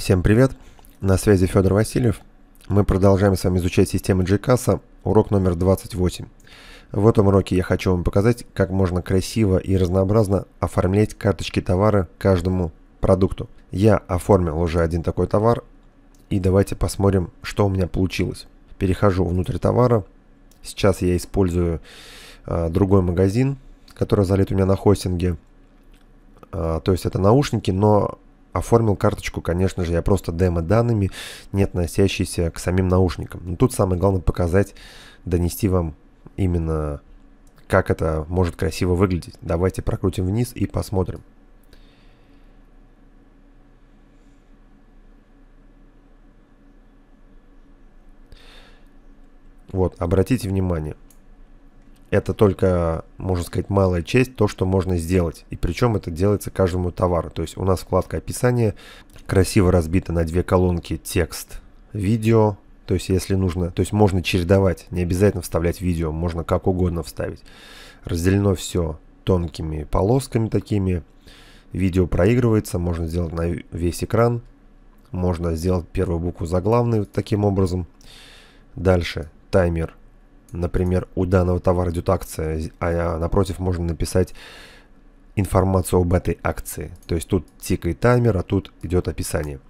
Всем привет, на связи Федор Васильев. Мы продолжаем с вами изучать системы GCAS, урок номер 28. В этом уроке я хочу вам показать, как можно красиво и разнообразно оформлять карточки товара каждому продукту. Я оформил уже один такой товар, и давайте посмотрим, что у меня получилось. Перехожу внутрь товара. Сейчас я использую э, другой магазин, который залит у меня на хостинге. Э, то есть это наушники, но Оформил карточку, конечно же, я просто демо-данными, не относящиеся к самим наушникам. Но тут самое главное показать, донести вам именно как это может красиво выглядеть. Давайте прокрутим вниз и посмотрим. Вот, обратите внимание – это только, можно сказать, малая часть, то, что можно сделать. И причем это делается каждому товару. То есть у нас вкладка описания красиво разбита на две колонки текст, видео. То есть если нужно, то есть можно чередовать, не обязательно вставлять видео, можно как угодно вставить. Разделено все тонкими полосками такими. Видео проигрывается, можно сделать на весь экран. Можно сделать первую букву заглавную таким образом. Дальше таймер Например, у данного товара идет акция, а напротив можно написать информацию об этой акции. То есть тут тикает таймер, а тут идет описание.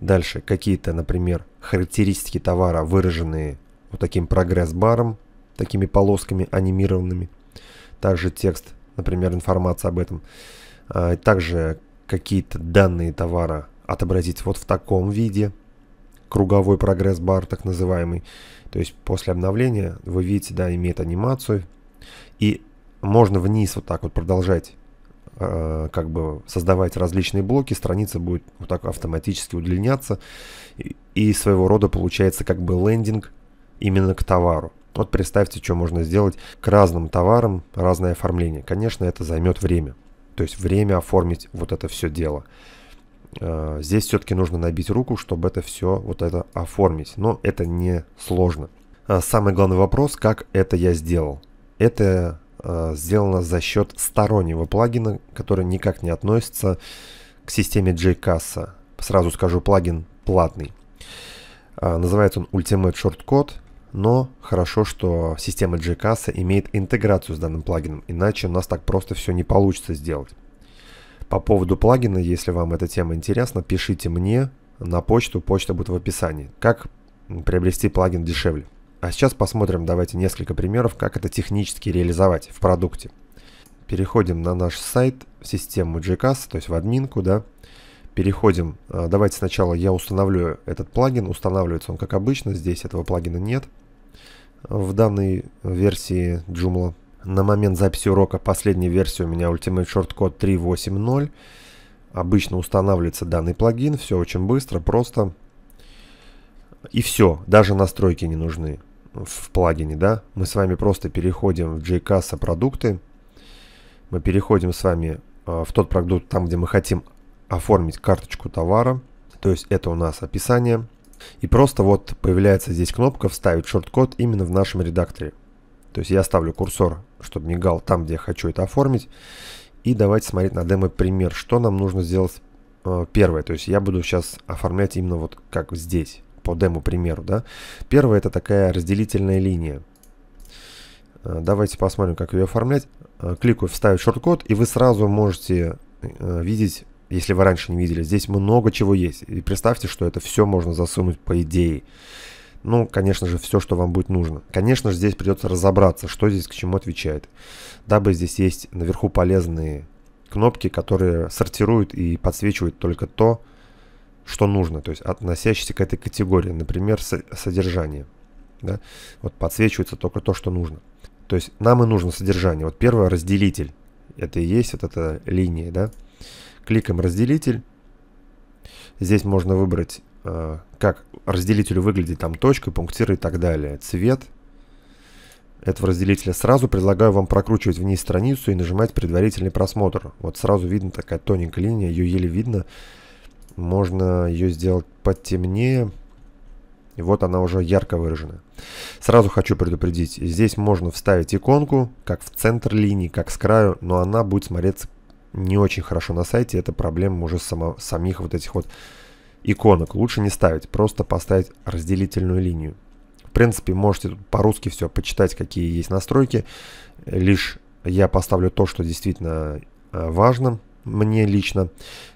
Дальше какие-то, например, характеристики товара, выраженные вот таким прогресс-баром, такими полосками анимированными. Также текст, например, информация об этом. А, также какие-то данные товара отобразить вот в таком виде – круговой прогресс бар, так называемый. То есть после обновления вы видите, да, имеет анимацию. И можно вниз вот так вот продолжать э, как бы создавать различные блоки, страница будет вот так автоматически удлиняться и, и своего рода получается как бы лендинг именно к товару. Вот представьте, что можно сделать к разным товарам, разное оформление. Конечно, это займет время. То есть время оформить вот это все дело. Э, здесь все-таки нужно набить руку, чтобы это все вот это оформить. Но это не сложно. Э, самый главный вопрос, как это я сделал. Это э, сделано за счет стороннего плагина, который никак не относится к системе JCassa. Сразу скажу, плагин платный. называется он Ultimate Shortcode, но хорошо, что система JCassa имеет интеграцию с данным плагином, иначе у нас так просто все не получится сделать. По поводу плагина, если вам эта тема интересна, пишите мне на почту, почта будет в описании. Как приобрести плагин дешевле. А сейчас посмотрим, давайте несколько примеров, как это технически реализовать в продукте. Переходим на наш сайт, в систему GCAS, то есть в админку, да. Переходим, а, давайте сначала я установлю этот плагин, устанавливается он как обычно, здесь этого плагина нет в данной версии Joomla. На момент записи урока последняя версия у меня Ultimate Shortcode 3.8.0. Обычно устанавливается данный плагин, все очень быстро, просто. И все, даже настройки не нужны в плагине, да. Мы с вами просто переходим в JCasA продукты. Мы переходим с вами э, в тот продукт, там, где мы хотим оформить карточку товара. То есть это у нас описание. И просто вот появляется здесь кнопка «Вставить шорткод» именно в нашем редакторе. То есть я ставлю курсор, чтобы мигал там, где я хочу это оформить. И давайте смотреть на демо пример, что нам нужно сделать э, первое. То есть я буду сейчас оформлять именно вот как здесь, по демо примеру. Да? Первое это такая разделительная линия. Э, давайте посмотрим, как ее оформлять. Э, кликаю «Вставить шорткод» и вы сразу можете э, видеть если вы раньше не видели, здесь много чего есть. И представьте, что это все можно засунуть по идее ну, конечно же, все, что вам будет нужно. Конечно же, здесь придется разобраться, что здесь к чему отвечает. Дабы здесь есть наверху полезные кнопки, которые сортируют и подсвечивают только то, что нужно, то есть относящиеся к этой категории, например, содержание. Да? Вот подсвечивается только то, что нужно. То есть нам и нужно содержание. Вот первое разделитель. Это и есть вот эта линия, да. Кликаем разделитель. Здесь можно выбрать Э, как разделитель выглядит, там точка, пунктиры и так далее, цвет этого разделителя, сразу предлагаю вам прокручивать вниз страницу и нажимать предварительный просмотр. Вот сразу видно такая тоненькая линия, ее еле видно. Можно ее сделать потемнее. И вот она уже ярко выражена. Сразу хочу предупредить, здесь можно вставить иконку, как в центр линии, как с краю, но она будет смотреться не очень хорошо на сайте. Это проблема уже само, самих вот этих вот Иконок лучше не ставить, просто поставить разделительную линию. В принципе, можете по-русски все почитать, какие есть настройки. Лишь я поставлю то, что действительно э, важно мне лично.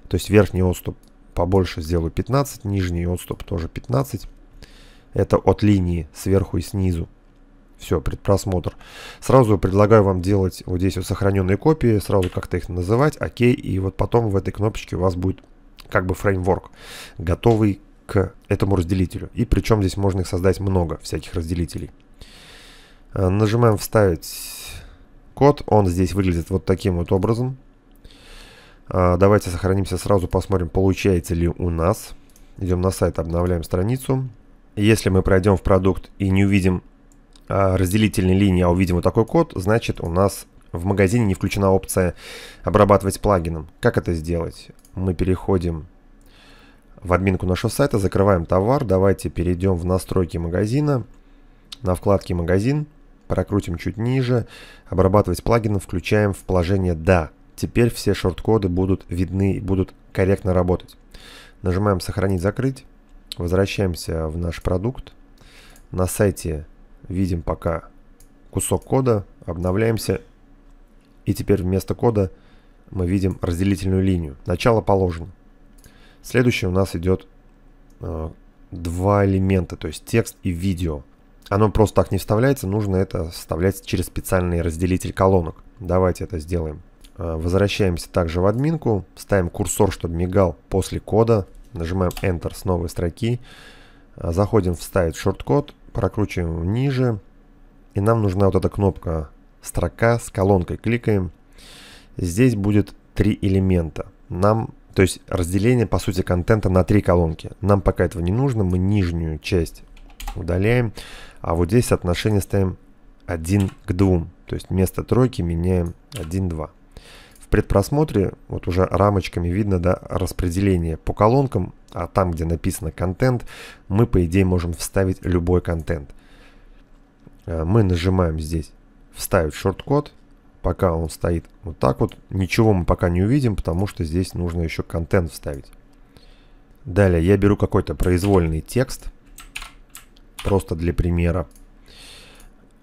То есть верхний отступ побольше сделаю 15, нижний отступ тоже 15. Это от линии сверху и снизу. Все, предпросмотр. Сразу предлагаю вам делать вот здесь вот сохраненные копии, сразу как-то их называть, окей, и вот потом в этой кнопочке у вас будет как бы фреймворк, готовый к этому разделителю. И причем здесь можно их создать много всяких разделителей. Э, нажимаем «Вставить код». Он здесь выглядит вот таким вот образом. Э, давайте сохранимся сразу, посмотрим, получается ли у нас. Идем на сайт, обновляем страницу. Если мы пройдем в продукт и не увидим э, разделительной линии, а увидим вот такой код, значит у нас в магазине не включена опция «Обрабатывать плагином». Как это сделать? Мы переходим в админку нашего сайта, закрываем товар. Давайте перейдем в настройки магазина. На вкладке «Магазин» прокрутим чуть ниже. «Обрабатывать плагином» включаем в положение «Да». Теперь все шорт-коды будут видны и будут корректно работать. Нажимаем «Сохранить, закрыть». Возвращаемся в наш продукт. На сайте видим пока кусок кода. Обновляемся и теперь вместо кода мы видим разделительную линию. Начало положено. Следующее у нас идет э, два элемента, то есть текст и видео. Оно просто так не вставляется, нужно это вставлять через специальный разделитель колонок. Давайте это сделаем. Э, возвращаемся также в админку, ставим курсор, чтобы мигал после кода, нажимаем Enter с новой строки, э, заходим вставить шорткод, прокручиваем ниже, и нам нужна вот эта кнопка строка с колонкой. Кликаем. Здесь будет три элемента. Нам, то есть разделение, по сути, контента на три колонки. Нам пока этого не нужно. Мы нижнюю часть удаляем. А вот здесь отношение ставим 1 к 2. То есть вместо тройки меняем 1, 2. В предпросмотре, вот уже рамочками видно, да, распределение по колонкам, а там, где написано контент, мы, по идее, можем вставить любой контент. Э, мы нажимаем здесь вставить шорт-код. Пока он стоит вот так вот. Ничего мы пока не увидим, потому что здесь нужно еще контент вставить. Далее я беру какой-то произвольный текст. Просто для примера.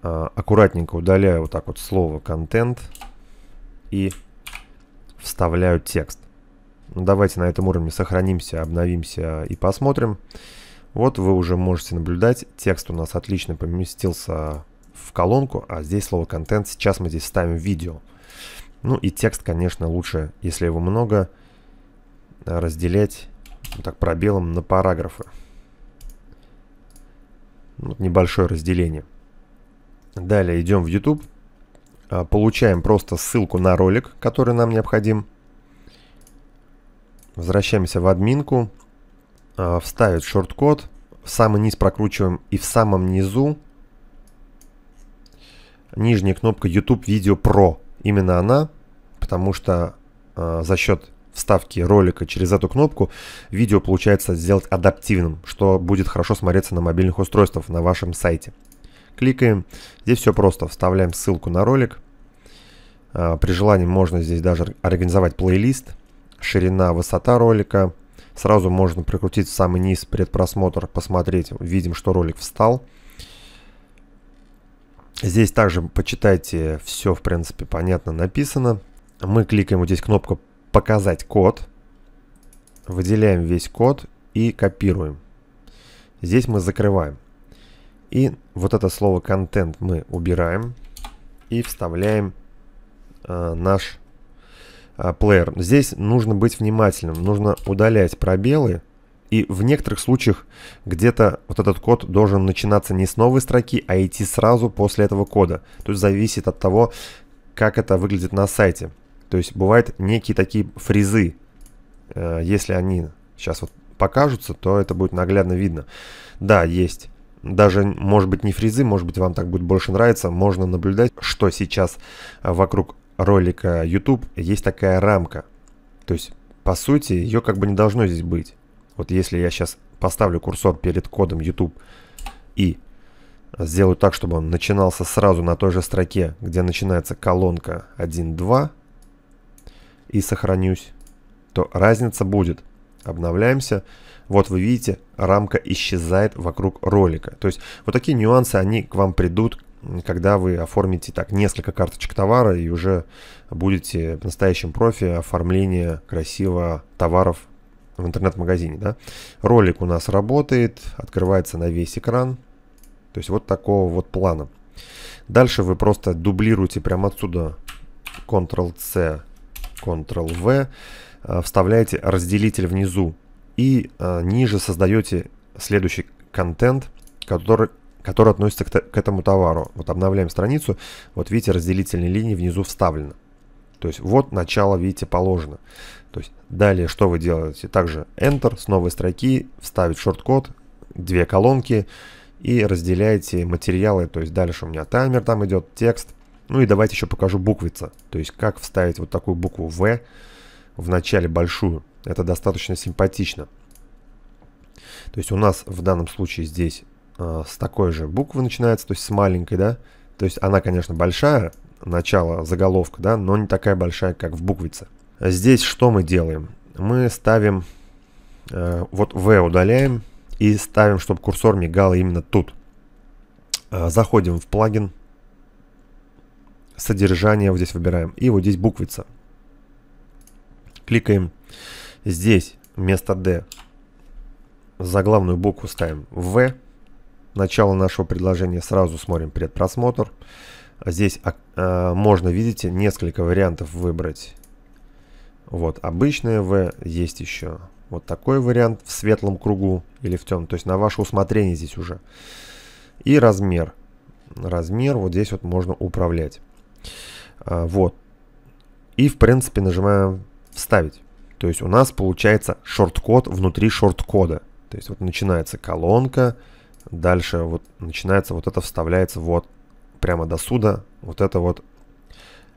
А, аккуратненько удаляю вот так вот слово «контент» и вставляю текст. Ну, давайте на этом уровне сохранимся, обновимся и посмотрим. Вот вы уже можете наблюдать, текст у нас отлично поместился в колонку, а здесь слово контент, сейчас мы здесь ставим видео. Ну и текст, конечно, лучше, если его много, э, разделять вот ну так пробелом на параграфы. Вот ну, небольшое разделение. Далее идем в YouTube. Э, получаем просто ссылку на ролик, который нам необходим. Возвращаемся в админку. Э, вставить шорткод. В самый низ прокручиваем и в самом низу нижняя кнопка YouTube Video Pro. Именно она, потому что э, за счет вставки ролика через эту кнопку видео получается сделать адаптивным, что будет хорошо смотреться на мобильных устройствах на вашем сайте. Кликаем. Здесь все просто. Вставляем ссылку на ролик. Э, при желании можно здесь даже организовать плейлист. Ширина, высота ролика. Сразу можно прикрутить в самый низ предпросмотр, посмотреть. Видим, что ролик встал. Здесь также почитайте, все в принципе понятно написано. Мы кликаем вот здесь кнопку «Показать код». Выделяем весь код и копируем. Здесь мы закрываем. И вот это слово «контент» мы убираем и вставляем э, наш э, плеер. Здесь нужно быть внимательным, нужно удалять пробелы, и в некоторых случаях где-то вот этот код должен начинаться не с новой строки, а идти сразу после этого кода. То есть зависит от того, как это выглядит на сайте. То есть бывают некие такие фрезы. Э, если они сейчас вот покажутся, то это будет наглядно видно. Да, есть. Даже, может быть, не фрезы, может быть, вам так будет больше нравиться. Можно наблюдать, что сейчас вокруг ролика YouTube есть такая рамка. То есть, по сути, ее как бы не должно здесь быть. Вот если я сейчас поставлю курсор перед кодом YouTube и сделаю так, чтобы он начинался сразу на той же строке, где начинается колонка 1.2 и сохранюсь, то разница будет. Обновляемся. Вот вы видите, рамка исчезает вокруг ролика. То есть вот такие нюансы, они к вам придут, когда вы оформите так несколько карточек товара и уже будете настоящим профи оформления красиво товаров в интернет-магазине, да. Ролик у нас работает, открывается на весь экран. То есть вот такого вот плана. Дальше вы просто дублируете прямо отсюда Ctrl-C, Ctrl-V, э, вставляете разделитель внизу и э, ниже создаете следующий контент, который, который относится к, к этому товару. Вот обновляем страницу, вот видите, разделительные линии внизу вставлено. То есть вот начало, видите, положено. То есть далее что вы делаете? Также Enter с новой строки, вставить шорт-код, две колонки и разделяете материалы. То есть дальше у меня таймер там идет, текст. Ну и давайте еще покажу буквица. То есть как вставить вот такую букву В в начале большую. Это достаточно симпатично. То есть у нас в данном случае здесь э, с такой же буквы начинается, то есть с маленькой, да. То есть она, конечно, большая, начало, заголовка, да, но не такая большая, как в буквице. Здесь что мы делаем? Мы ставим, э, вот V удаляем и ставим, чтобы курсор мигал именно тут. Э, заходим в плагин, содержание вот здесь выбираем. И вот здесь буквица. Кликаем здесь вместо D главную букву ставим В. Начало нашего предложения сразу смотрим предпросмотр. Здесь а, а, можно, видите, несколько вариантов выбрать. Вот, обычное V есть еще. Вот такой вариант в светлом кругу или в темном. То есть на ваше усмотрение здесь уже. И размер. Размер вот здесь вот можно управлять. А, вот. И в принципе нажимаем вставить. То есть у нас получается шорткод внутри шорткода. То есть вот начинается колонка, дальше вот начинается вот это вставляется вот прямо до суда вот это вот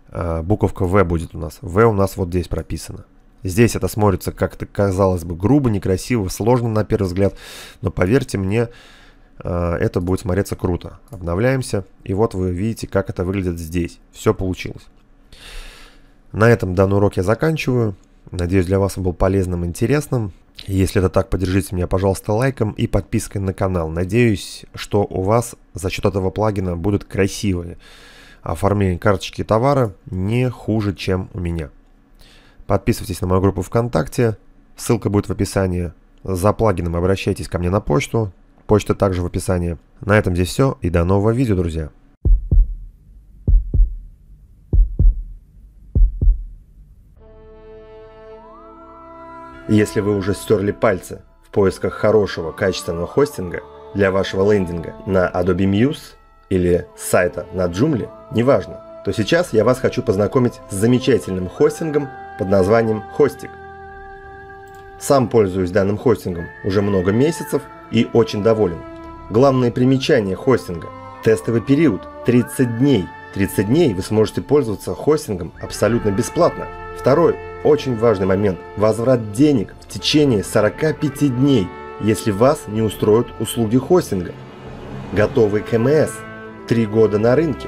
Э, буковка V будет у нас. V у нас вот здесь прописано. Здесь это смотрится как-то, казалось бы, грубо, некрасиво, сложно на первый взгляд. Но поверьте мне, э, это будет смотреться круто. Обновляемся. И вот вы видите, как это выглядит здесь. Все получилось. На этом данный урок я заканчиваю. Надеюсь, для вас он был полезным, интересным. Если это так, поддержите меня, пожалуйста, лайком и подпиской на канал. Надеюсь, что у вас за счет этого плагина будут красивые оформление карточки товара не хуже, чем у меня. Подписывайтесь на мою группу ВКонтакте, ссылка будет в описании. За плагином обращайтесь ко мне на почту, почта также в описании. На этом здесь все и до нового видео, друзья. Если вы уже стерли пальцы в поисках хорошего качественного хостинга для вашего лендинга на Adobe Muse или сайта на Joomla, неважно, то сейчас я вас хочу познакомить с замечательным хостингом под названием Хостик. Сам пользуюсь данным хостингом уже много месяцев и очень доволен. Главное примечание хостинга – тестовый период – 30 дней. 30 дней вы сможете пользоваться хостингом абсолютно бесплатно. Второй очень важный момент – возврат денег в течение 45 дней, если вас не устроят услуги хостинга. Готовый КМС – 3 года на рынке.